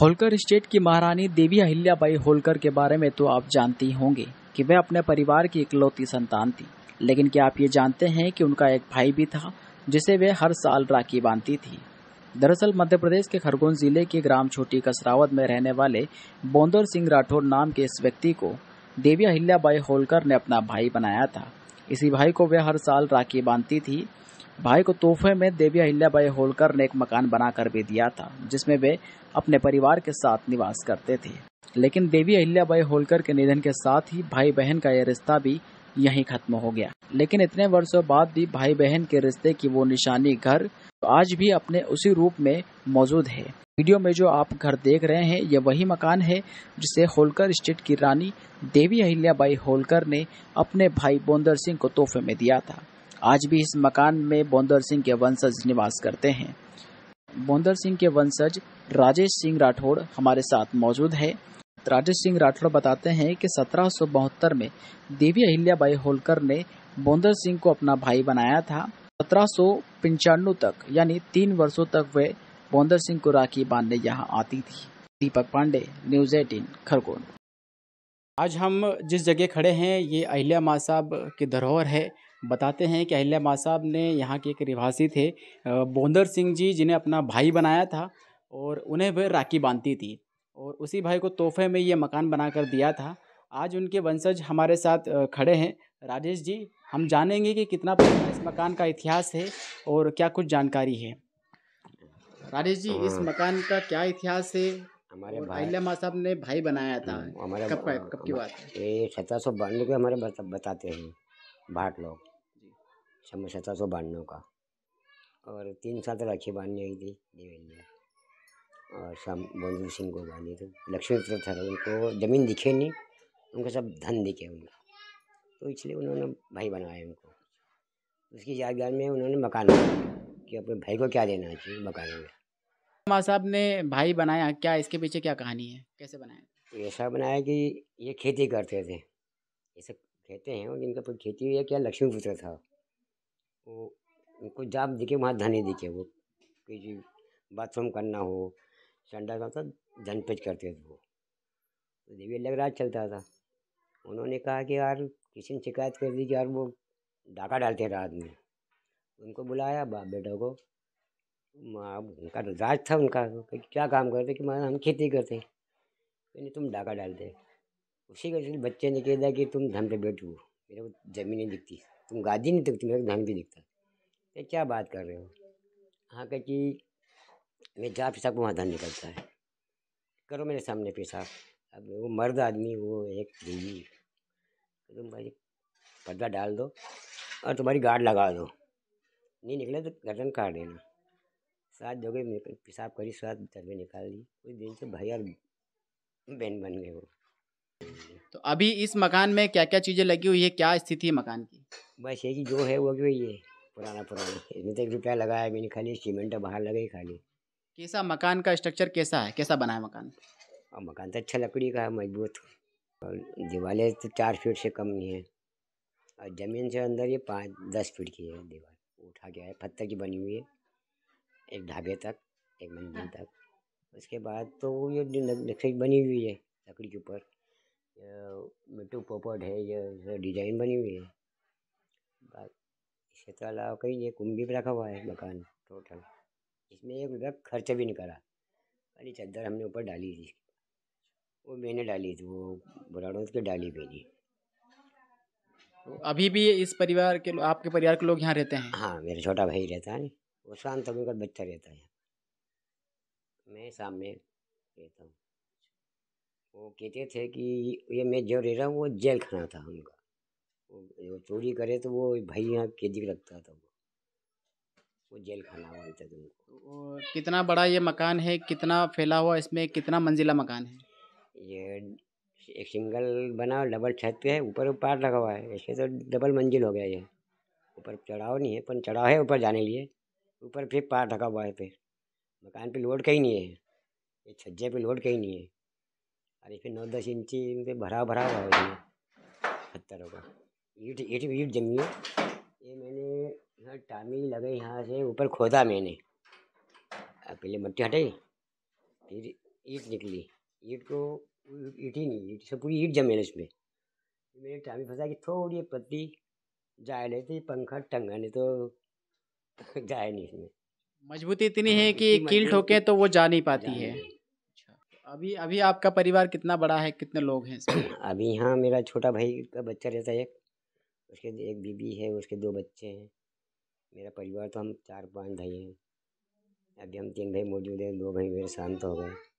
Holkar state की महारानी देवी अहिल्याबाई होलकर के बारे में तो आप जानते ही होंगे कि वह अपने परिवार की इकलौती संतान थी लेकिन क्या आप ये जानते हैं कि उनका एक भाई भी था जिसे वे हर साल राखी बांधती थी दरअसल मध्य प्रदेश के खरगोन जिले के ग्राम छोटी कसरावत में रहने वाले बोंदर सिंह राठौर नाम के इस व्यक्ति को देवी अहिल्याबाई होलकर ने अपना भाई बनाया था इसी भाई को वह हर साल राखी बांधती थी भाई को तोहफे में देवी अहिल्याबाई होलकर ने एक मकान बनाकर भी दिया था जिसमें वे अपने परिवार के साथ निवास करते थे लेकिन देवी अहिल्याबाई होलकर के निधन के साथ ही भाई बहन का यह रिश्ता भी यहीं खत्म हो गया लेकिन इतने वर्षों बाद भी भाई बहन के रिश्ते की वो निशानी घर आज भी अपने उसी रूप में मौजूद है वीडियो में जो आप घर देख रहे हैं यह वही मकान है जिसे होलकर स्टेट की रानी देवी अहिल्याबाई होलकर ने अपने भाई बोंदर सिंह को तोहफे में दिया था आज भी इस मकान में बोंदर सिंह के वंशज निवास करते हैं बोंदर सिंह के वंशज राजेश सिंह राठौड़ हमारे साथ मौजूद है राजेश सिंह राठौड़ बताते हैं कि सत्रह में देवी अहिल्याबाई होलकर ने बोंदर सिंह को अपना भाई बनाया था सत्रह तक यानी तीन वर्षों तक वे बोंदर सिंह को राखी बांधने यहाँ आती थी दीपक पांडे न्यूज एटीन खरगोन आज हम जिस जगह खड़े हैं ये अहिल्या माँ साहब की धरोहर है बताते हैं कि अहिल्या माँ साहब ने यहाँ के एक रिवासी थे बोंदर सिंह जी जिन्हें अपना भाई बनाया था और उन्हें वे राखी बांधती थी और उसी भाई को तोहफे में ये मकान बना कर दिया था आज उनके वंशज हमारे साथ खड़े हैं राजेश जी हम जानेंगे कि कितना पुराना इस मकान का इतिहास है और क्या कुछ जानकारी है राजेश जी इस हाँ। मकान का क्या इतिहास है हमारे भाई माँ साहब ने भाई बनाया था हम्म, हमारे कब कब की बात है ये सत्रह सौ बानवे हमारे बताते हैं भाट लोग सन सत्रह सौ बानवे का और तीन साल तक अच्छी बांधने आई थी देवेंद्र ने और शाम बंधु सिंह को बांधी थी लक्ष्मी पुत्र था उनको ज़मीन दिखे नहीं उनको सब धन दिखे उनका तो इसलिए उन्होंने भाई बनाया उनको उसकी यादगार में उन्होंने मकान कि अपने भाई को क्या देना चाहिए मकान में माँ साहब ने भाई बनाया क्या इसके पीछे क्या कहानी है कैसे बनाया ऐसा बनाया कि ये खेती करते थे ये सब कहते हैं और जिनका खेती है क्या लक्ष्मी पुत्र था वो उनको जाप दिखे वहाँ ही दिखे वो किसी बाथरूम करना हो चंडा का धन पेज करते थे वो तो भी लग रहा चलता था उन्होंने कहा कि यार किसी ने शिकायत कर दी कि यार वो डाका डालते रात में उनको बुलाया बाप बेटा को उनका तो राज था उनका तो क्या काम करते कि हम खेती करते नहीं तुम डाका डालते उसी के बच्चे ने कह दिया कि तुम धन पे बैठो मेरे को ज़मीन नहीं दिखती तुम गादी नहीं तो तुम्हें धन भी दिखता ये क्या बात कर रहे हो हाँ कह कि मैं जा पेशाब वहाँ धन निकलता है करो मेरे सामने पेशाब अब वो मर्द आदमी वो एक बीवी तुम भाई पर्दा डाल दो और तुम्हारी गार्ड लगा दो नहीं निकले तो गर्दन काट देना साथ दोगे पेशाब करी साथ तभी निकाल दी उस दिन से भाई और बहन बन गए वो तो अभी इस मकान में क्या क्या चीज़ें लगी हुई है क्या स्थिति है मकान की बस ये कि जो है वो जो ये पुराना पुराना इसमें तो एक रुपया लगाया भी मैंने खाली सीमेंट बाहर लगे खाली कैसा मकान का स्ट्रक्चर कैसा है कैसा बना है मकान और मकान तो अच्छा लकड़ी का है मजबूत और दीवारें तो चार फीट से कम नहीं है और ज़मीन से अंदर ये पाँच दस फीट की है दीवार उठा गया है पत्थर की बनी हुई है एक ढाबे तक एक मंजिल हाँ। तक उसके बाद तो ये नक्शे बनी हुई है लकड़ी के ऊपर मिट्टू पोपट है ये डिज़ाइन बनी हुई है इसके तो अलावा कहीं ये कुंभी भी रखा हुआ है मकान टोटल इसमें एक रुपया खर्च भी नहीं करा खाली चद्दर हमने ऊपर डाली थी वो मैंने डाली थी वो बुराड़ों के डाली तो अभी भी इस परिवार के आपके परिवार के लोग यहाँ रहते हैं हाँ मेरा छोटा भाई रहता है वो शांत होने का बच्चा रहता है मैं सामने रहता हूँ वो कहते थे कि ये मैं जो रह रहा हूँ वो जेल खाना था उनका वो चोरी करे तो वो भाई यहाँ कैदी का लगता था वो वो जेल खाना हुआ था तुमको कितना बड़ा ये मकान है कितना फैला हुआ इसमें कितना मंजिला मकान है ये एक सिंगल बना डबल छत पे है ऊपर पार लगा हुआ है ऐसे तो डबल मंजिल हो गया ये ऊपर चढ़ाव नहीं है पर चढ़ाव है ऊपर जाने लिए ऊपर फिर पार ढका हुआ है फिर मकान पे लोड कहीं नहीं है ये छज्जे पे लोड कहीं नहीं है और फिर नौ दस इंची भरा भरा हुआ है पत्थरों का ईट ईट ईट जमी है ये मैंने यहाँ टामी लगाई यहाँ से ऊपर खोदा मैंने पहले मट्टी हटाई फिर ईट निकली ईट को ईट ही नहीं ईट से पूरी ईट जमी है इसमें मैंने टामी फंसा कि थोड़ी पत्ती जाए नहीं तो पंखा टंगा नहीं तो जाए नहीं इसमें मजबूती इतनी हाँ, है कि कील ठोके तो वो जा नहीं पाती है अच्छा, अभी अभी आपका परिवार कितना बड़ा है कितने लोग हैं अभी यहाँ मेरा छोटा भाई का बच्चा रहता है एक उसके एक बीबी है उसके दो बच्चे हैं मेरा परिवार तो हम चार पाँच भाई हैं अभी हम तीन भाई मौजूद हैं दो भाई मेरे शांत हो गए